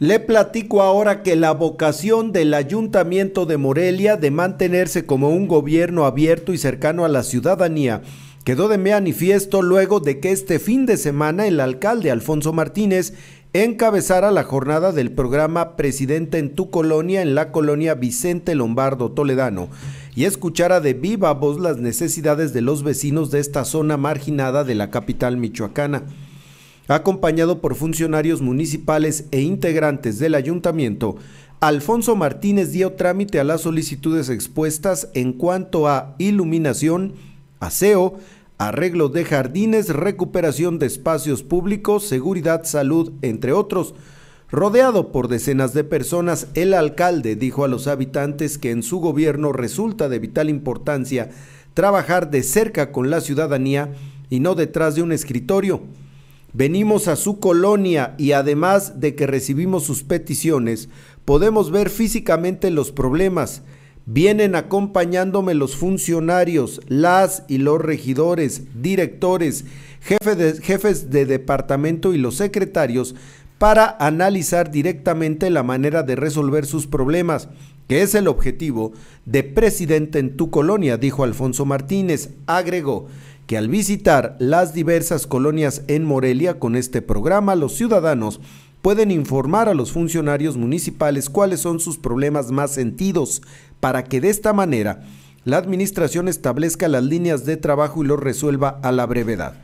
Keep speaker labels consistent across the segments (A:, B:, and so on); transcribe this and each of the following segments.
A: Le platico ahora que la vocación del ayuntamiento de Morelia de mantenerse como un gobierno abierto y cercano a la ciudadanía quedó de manifiesto luego de que este fin de semana el alcalde Alfonso Martínez encabezara la jornada del programa Presidente en tu colonia en la colonia Vicente Lombardo Toledano y escuchara de viva voz las necesidades de los vecinos de esta zona marginada de la capital michoacana acompañado por funcionarios municipales e integrantes del ayuntamiento, Alfonso Martínez dio trámite a las solicitudes expuestas en cuanto a iluminación, aseo, arreglo de jardines, recuperación de espacios públicos, seguridad, salud, entre otros. Rodeado por decenas de personas, el alcalde dijo a los habitantes que en su gobierno resulta de vital importancia trabajar de cerca con la ciudadanía y no detrás de un escritorio. Venimos a su colonia y además de que recibimos sus peticiones, podemos ver físicamente los problemas. Vienen acompañándome los funcionarios, las y los regidores, directores, jefes de departamento y los secretarios para analizar directamente la manera de resolver sus problemas, que es el objetivo de presidente en tu colonia, dijo Alfonso Martínez. Agregó, que al visitar las diversas colonias en Morelia con este programa, los ciudadanos pueden informar a los funcionarios municipales cuáles son sus problemas más sentidos, para que de esta manera la administración establezca las líneas de trabajo y los resuelva a la brevedad.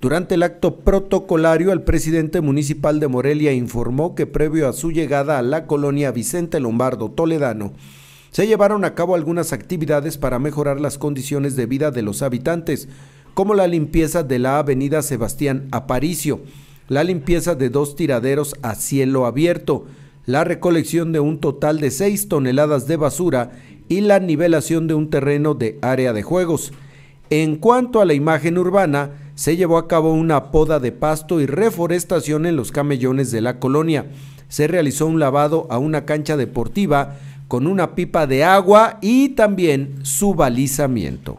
A: Durante el acto protocolario, el presidente municipal de Morelia informó que previo a su llegada a la colonia Vicente Lombardo Toledano, se llevaron a cabo algunas actividades para mejorar las condiciones de vida de los habitantes, como la limpieza de la avenida Sebastián Aparicio, la limpieza de dos tiraderos a cielo abierto, la recolección de un total de 6 toneladas de basura y la nivelación de un terreno de área de juegos. En cuanto a la imagen urbana, se llevó a cabo una poda de pasto y reforestación en los camellones de la colonia. Se realizó un lavado a una cancha deportiva con una pipa de agua y también su balizamiento.